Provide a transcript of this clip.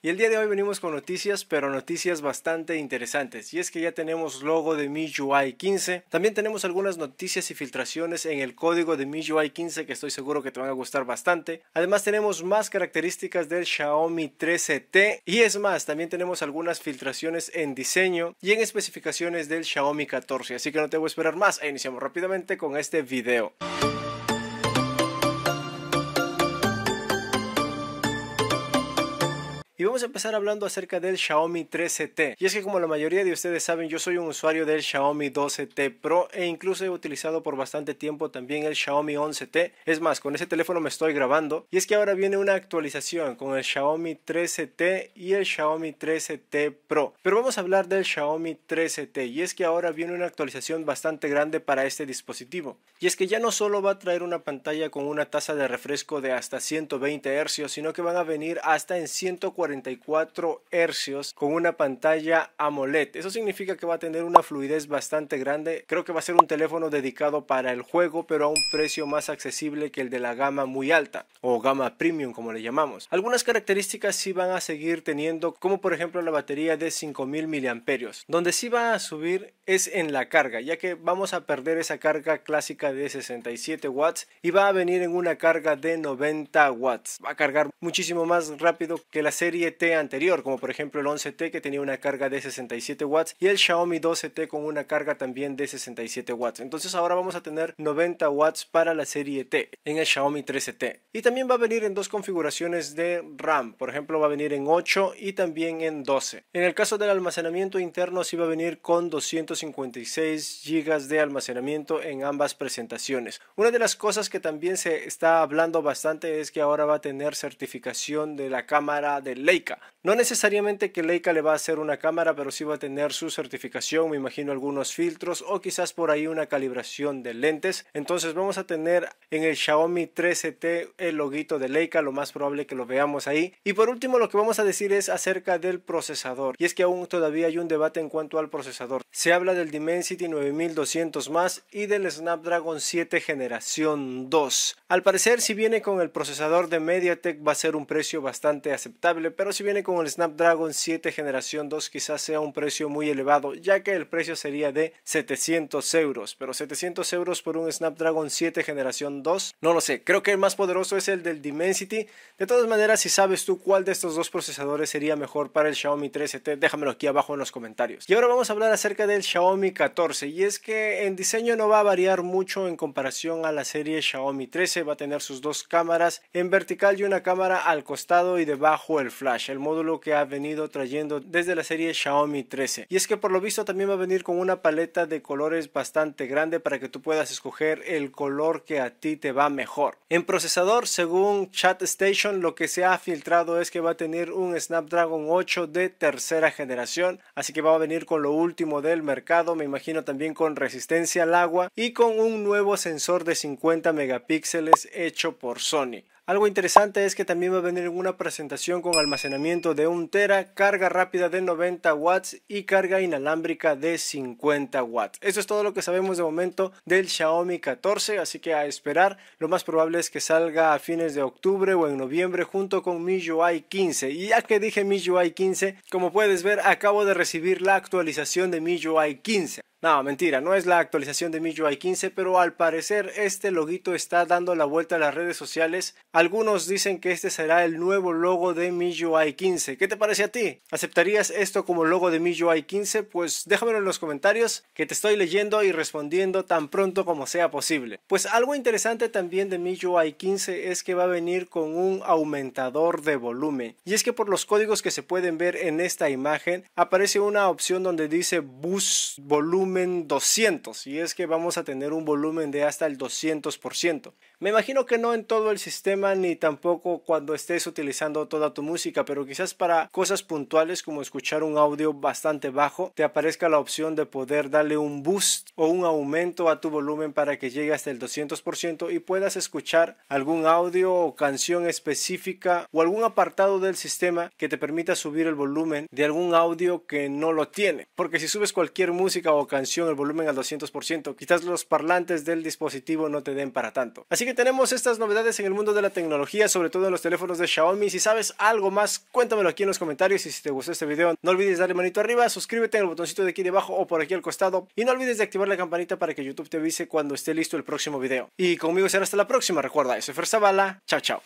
Y el día de hoy venimos con noticias, pero noticias bastante interesantes. Y es que ya tenemos logo de MIUI 15. También tenemos algunas noticias y filtraciones en el código de MIUI 15 que estoy seguro que te van a gustar bastante. Además tenemos más características del Xiaomi 13T. Y es más, también tenemos algunas filtraciones en diseño y en especificaciones del Xiaomi 14. Así que no te voy a esperar más e iniciamos rápidamente con este video. y vamos a empezar hablando acerca del Xiaomi 13T. Y es que como la mayoría de ustedes saben, yo soy un usuario del Xiaomi 12T Pro e incluso he utilizado por bastante tiempo también el Xiaomi 11T. Es más, con ese teléfono me estoy grabando y es que ahora viene una actualización con el Xiaomi 13T y el Xiaomi 13T Pro. Pero vamos a hablar del Xiaomi 13T y es que ahora viene una actualización bastante grande para este dispositivo. Y es que ya no solo va a traer una pantalla con una tasa de refresco de hasta 120 Hz, sino que van a venir hasta en 140 44 hercios con una pantalla AMOLED. Eso significa que va a tener una fluidez bastante grande. Creo que va a ser un teléfono dedicado para el juego, pero a un precio más accesible que el de la gama muy alta o gama premium como le llamamos. Algunas características sí van a seguir teniendo, como por ejemplo la batería de 5000 mAh. Donde sí va a subir es en la carga, ya que vamos a perder esa carga clásica de 67 watts y va a venir en una carga de 90 watts. Va a cargar muchísimo más rápido que la serie T anterior, como por ejemplo el 11T que tenía una carga de 67 watts y el Xiaomi 12T con una carga también de 67 watts. Entonces ahora vamos a tener 90 watts para la serie T en el Xiaomi 13T. Y también va a venir en dos configuraciones de RAM, por ejemplo va a venir en 8 y también en 12. En el caso del almacenamiento interno sí va a venir con 256 GB de almacenamiento en ambas presentaciones. Una de las cosas que también se está hablando bastante es que ahora va a tener certificación de la cámara del e Leica. No necesariamente que Leica le va a hacer una cámara, pero sí va a tener su certificación, me imagino algunos filtros o quizás por ahí una calibración de lentes. Entonces vamos a tener en el Xiaomi 13T el loguito de Leica, lo más probable que lo veamos ahí. Y por último lo que vamos a decir es acerca del procesador. Y es que aún todavía hay un debate en cuanto al procesador. Se habla del Dimensity 9200 más y del Snapdragon 7 generación 2. Al parecer si viene con el procesador de MediaTek va a ser un precio bastante aceptable pero si viene con el Snapdragon 7 generación 2 quizás sea un precio muy elevado, ya que el precio sería de 700 euros, pero 700 euros por un Snapdragon 7 generación 2, no lo sé, creo que el más poderoso es el del Dimensity, de todas maneras si sabes tú cuál de estos dos procesadores sería mejor para el Xiaomi 13 t déjamelo aquí abajo en los comentarios. Y ahora vamos a hablar acerca del Xiaomi 14, y es que en diseño no va a variar mucho en comparación a la serie Xiaomi 13, va a tener sus dos cámaras en vertical y una cámara al costado y debajo el Flash, el módulo que ha venido trayendo desde la serie Xiaomi 13. Y es que por lo visto también va a venir con una paleta de colores bastante grande para que tú puedas escoger el color que a ti te va mejor. En procesador, según Chat Station lo que se ha filtrado es que va a tener un Snapdragon 8 de tercera generación, así que va a venir con lo último del mercado, me imagino también con resistencia al agua y con un nuevo sensor de 50 megapíxeles hecho por Sony. Algo interesante es que también va a venir una presentación con almacenamiento de un tera, carga rápida de 90 watts y carga inalámbrica de 50 watts. Eso es todo lo que sabemos de momento del Xiaomi 14, así que a esperar. Lo más probable es que salga a fines de octubre o en noviembre junto con MIUI 15. Y ya que dije MIUI 15, como puedes ver acabo de recibir la actualización de MIUI 15. No, mentira, no es la actualización de MIUI 15, pero al parecer este loguito está dando la vuelta a las redes sociales. Algunos dicen que este será el nuevo logo de MIUI 15. ¿Qué te parece a ti? ¿Aceptarías esto como logo de MIUI 15? Pues déjamelo en los comentarios que te estoy leyendo y respondiendo tan pronto como sea posible. Pues algo interesante también de MIUI 15 es que va a venir con un aumentador de volumen. Y es que por los códigos que se pueden ver en esta imagen aparece una opción donde dice Boost Volumen 200 y es que vamos a tener un volumen de hasta el 200%. Me imagino que no en todo el sistema ni tampoco cuando estés utilizando toda tu música, pero quizás para cosas puntuales como escuchar un audio bastante bajo, te aparezca la opción de poder darle un boost o un aumento a tu volumen para que llegue hasta el 200% y puedas escuchar algún audio o canción específica o algún apartado del sistema que te permita subir el volumen de algún audio que no lo tiene. Porque si subes cualquier música o canción, el volumen al 200%, quizás los parlantes del dispositivo no te den para tanto. Así que tenemos estas novedades en el mundo de la tecnología, sobre todo en los teléfonos de Xiaomi. Si sabes algo más, cuéntamelo aquí en los comentarios y si te gustó este video, no olvides darle manito arriba, suscríbete en el botoncito de aquí debajo o por aquí al costado y no olvides de activar la campanita para que YouTube te avise cuando esté listo el próximo video. Y conmigo será hasta la próxima, recuerda, soy Fuerza chao chao.